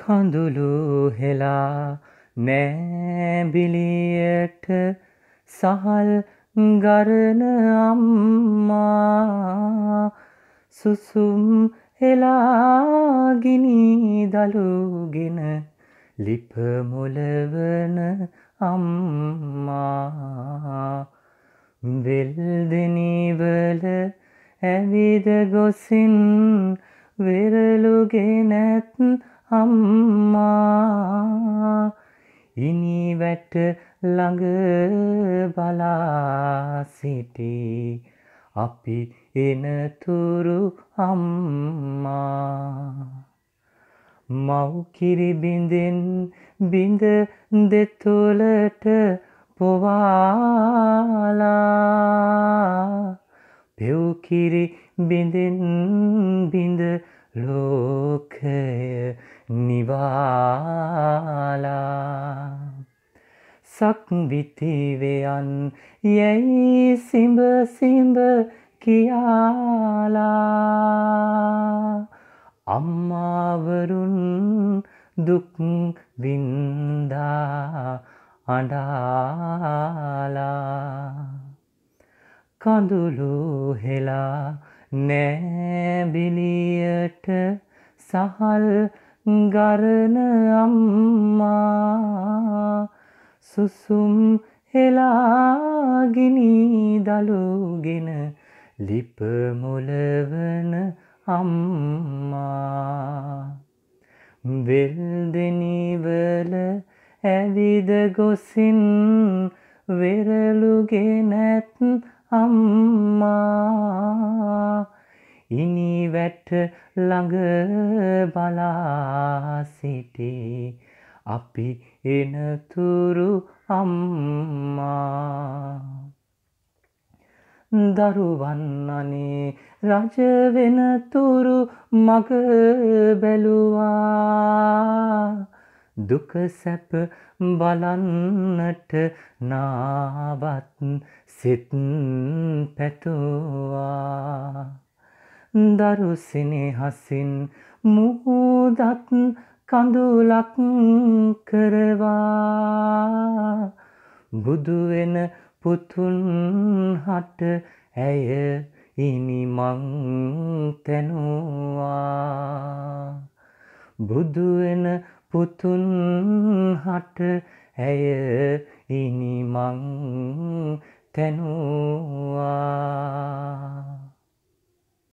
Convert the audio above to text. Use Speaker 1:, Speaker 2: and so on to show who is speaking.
Speaker 1: කඳුළු හෙලා නෑබිලියට සහල් ගරන අම්මා සුසුම් හෙලාගිනි දළුගෙන ලිපමුලවන අම්මා වෙල්දනීවල ඇවිද ගොසින් වෙරලුගෙනැත් අම්මා ඉනි වැට ළඟ බලා සිටි අපි එනතුරු අම්මා මව්කිරි බිඳෙන් බිඳ දෙතුොලට පොවාලා පෙව්කිරි බිඳෙන් බිඳ ලෝකය නිවාලා සක්විතිවයන් යැයි සිඹ සිඹ කියාලා අම්මාවරුන් දුක් වින්දා අඩාලා කඳුළු හෙලා නෑබිලියට සහල් ගරන අම්මා සුසුම් හෙලාගිනී දළුගෙන ලිපමොලවන අම්මා වෙල්දනීවල ඇවිද ගොසින් වෙරලුගෙනැත් අම්මා වැට ළඟ බලා සිටේ අපි එනතුරු අම්මා දරුවන්නනේ රජවෙනතුරු මග බැලුවා දුක සැප බලන්නට නාවත් සිත් පැතුවා දරුසිනෙහසින් මුහූදත් කඳුලක් කරවා බුදුවෙන පුතුන් හට ඇය ඉනිමං තැනවා බුදුවෙන පුතුන් හට ඇය ඉනිමං තැනවා